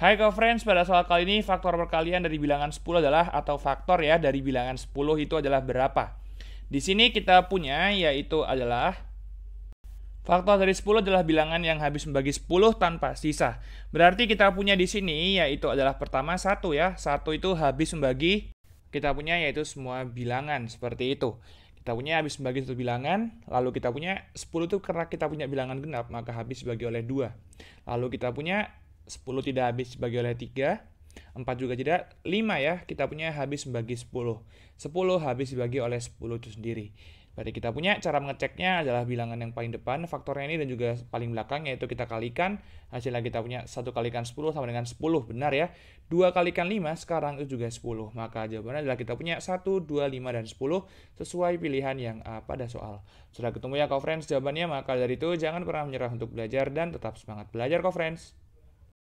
Hai friends, pada soal kali ini faktor perkalian dari bilangan 10 adalah atau faktor ya dari bilangan 10 itu adalah berapa? Di sini kita punya yaitu adalah faktor dari 10 adalah bilangan yang habis membagi 10 tanpa sisa. Berarti kita punya di sini yaitu adalah pertama 1 ya. 1 itu habis membagi kita punya yaitu semua bilangan seperti itu. Kita punya habis membagi satu bilangan, lalu kita punya 10 itu karena kita punya bilangan genap, maka habis dibagi oleh dua Lalu kita punya 10 tidak habis bagi oleh 3. 4 juga tidak. 5 ya, kita punya habis bagi 10. 10 habis dibagi oleh 10 itu sendiri. Berarti kita punya cara mengeceknya adalah bilangan yang paling depan, faktornya ini dan juga paling belakang yaitu kita kalikan. Hasilnya kita punya 1 kalikan 10 sama dengan 10, benar ya. 2 kalikan 5 sekarang itu juga 10. Maka jawabannya adalah kita punya 1, 2, 5, dan 10 sesuai pilihan yang A ah, pada soal. Sudah ketemu ya, co-friends jawabannya. Maka dari itu jangan pernah menyerah untuk belajar dan tetap semangat belajar, co-friends.